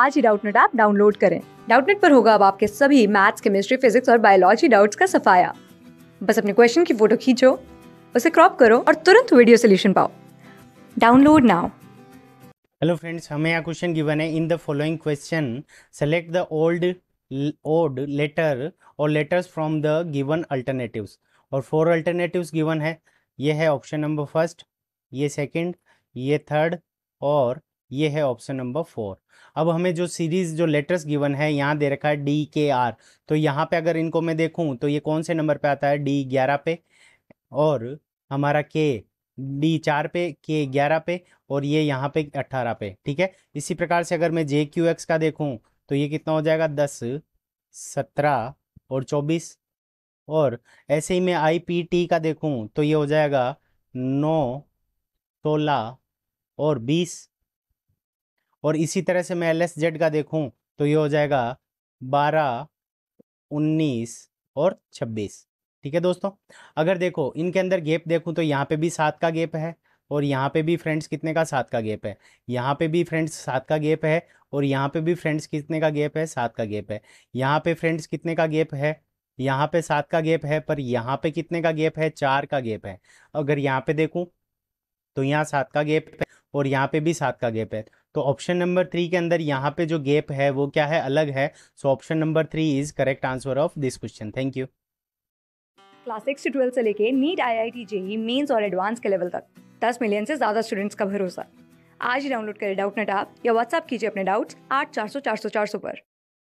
आज ही Doubtnut app download करें डाउटनेट पर होगा अब आपके सभी मैथ्स केमिस्ट्री फिजिक्स और बायोलॉजी डाउट्स का सफाया बस अपने क्वेश्चन की फोटो खींचो उसे क्रॉप करो और तुरंत वीडियो सोल्यूशन पाओ डाउनलोड नाउ हेलो फ्रेंड्स हमें यहाँ क्वेश्चन गिवन है in the following question select the old odd letter or letters from the given alternatives और फोर अल्टरनेटिव्स गिवन है ये है ऑप्शन नंबर फर्स्ट ये सेकंड ये थर्ड और ये है ऑप्शन नंबर फोर अब हमें जो सीरीज जो लेटर्स गिवन है यहाँ दे रखा है डी के आर तो यहाँ पे अगर इनको मैं देखूँ तो ये कौन से नंबर पे आता है डी ग्यारह पे और हमारा के डी चार पे के ग्यारह पे और ये यहाँ पे अट्ठारह पे ठीक है इसी प्रकार से अगर मैं जे क्यू एक्स का देखूँ तो ये कितना हो जाएगा दस सत्रह और चौबीस और ऐसे ही मैं आई पी टी का देखूँ तो ये हो जाएगा नौ सोलह और बीस और इसी तरह से मैं एल एस जेड का देखूँ तो ये हो जाएगा बारह उन्नीस और छब्बीस ठीक है दोस्तों अगर देखो इनके अंदर गेप देखूँ तो यहाँ पे भी सात का गेप है और यहाँ पे भी फ्रेंड्स कितने का सात का गेप है यहाँ पे भी फ्रेंड्स सात का गेप है और यहाँ पे भी फ्रेंड्स कितने का गेप है सात का गेप है यहाँ पे फ्रेंड्स कितने का गेप है यहाँ पे सात का गेप है पर यहाँ पे कितने का गेप है चार का गेप है अगर यहाँ पे देखूँ तो यहाँ सात का गेप है और यहाँ पे भी सात का गैप है तो ऑप्शन नंबर थ्री के अंदर यहाँ पे जो गैप है वो क्या है अलग है so option number three is correct answer of this question thank you class six से ट्वेल्थ से लेके NEET I I T JEE mains और एडवांस के लेवल तक दस मिलियन से ज़्यादा स्टूडेंट्स का भरोसा आज ही डाउनलोड करें डाउट नेट आप या व्हाट्सअप कीजिए अपने डाउट्स आठ चार सौ चार सौ चार सौ पर